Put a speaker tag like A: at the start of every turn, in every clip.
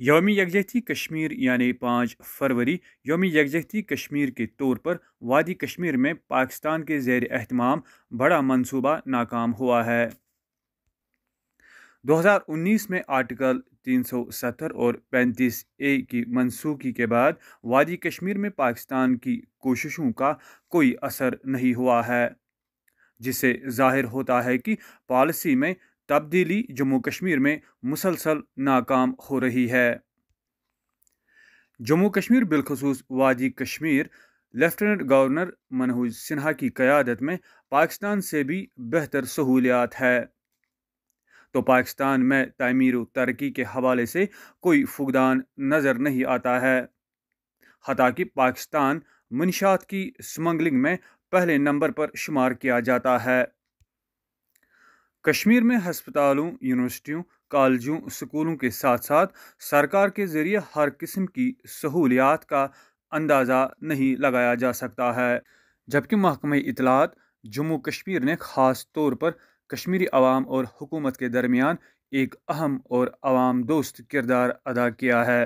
A: योम यकजहती कश्मीर यानी पाँच फरवरी योम यकजहती कश्मीर के तौर पर वादी कश्मीर में पाकिस्तान के जेर अहतमाम बड़ा मनसूबा नाकाम हुआ है 2019 में आर्टिकल 370 और 35 ए की मनसूखी के बाद वादी कश्मीर में पाकिस्तान की कोशिशों का कोई असर नहीं हुआ है जिससे जाहिर होता है कि पॉलिसी में तब्दीली जम्मू कश्मीर में मुसलसल नाकाम हो रही है जम्मू कश्मीर बिलखसूस वादी कश्मीर लेफ्टिनेंट गवर्नर मनोज सिन्हा की क़्यादत में पाकिस्तान से भी बेहतर सहूलियात है तो पाकिस्तान में तमीर तरक्की के हवाले से कोई फुकदान नज़र नहीं आता है हताकि पाकिस्तान मनशात की स्मगलिंग में पहले नंबर पर शुमार किया जाता है कश्मीर में हस्पतालों यूनिवर्सिटियों कॉलेजों स्कूलों के साथ साथ सरकार के ज़रिए हर किस्म की सहूलियात का अंदाज़ा नहीं लगाया जा सकता है जबकि महकमे इतलात जम्मू कश्मीर ने ख़ास तौर पर कश्मीरी आवाम और हुकूमत के दरमियान एक अहम और आवाम दोस्त किरदार अदा किया है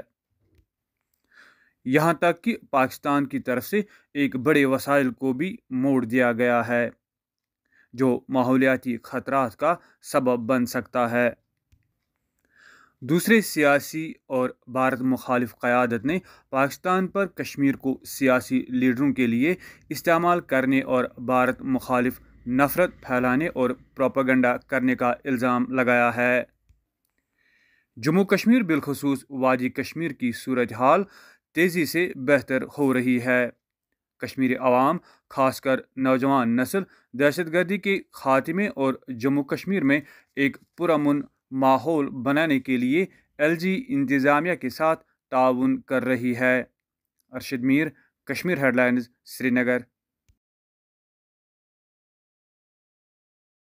A: यहाँ तक कि पाकिस्तान की तरफ से एक बड़े वसाइल को भी मोड़ दिया गया है जो माहौलियाती ख़तरात का सबब बन सकता है दूसरे सियासी और भारत मुखालिफ क़्यादत ने पाकिस्तान पर कश्मीर को सियासी लीडरों के लिए इस्तेमाल करने और भारत मुखालिफ नफ़रत फैलाने और प्रोपागंडा करने का इल्ज़ाम लगाया है जम्मू कश्मीर बिलखसूस वादी कश्मीर की सूरत हाल तेज़ी से बेहतर हो रही है कश्मीरी आवाम खासकर नौजवान नस्ल दहशत गर्दी के खात्मे और जम्मू कश्मीर में एक पुरमन माहौल बनाने के लिए एल जी इंतज़ामिया के साथ ताउन कर रही है अरशद मीर कश्मीर हेडलाइंस श्रीनगर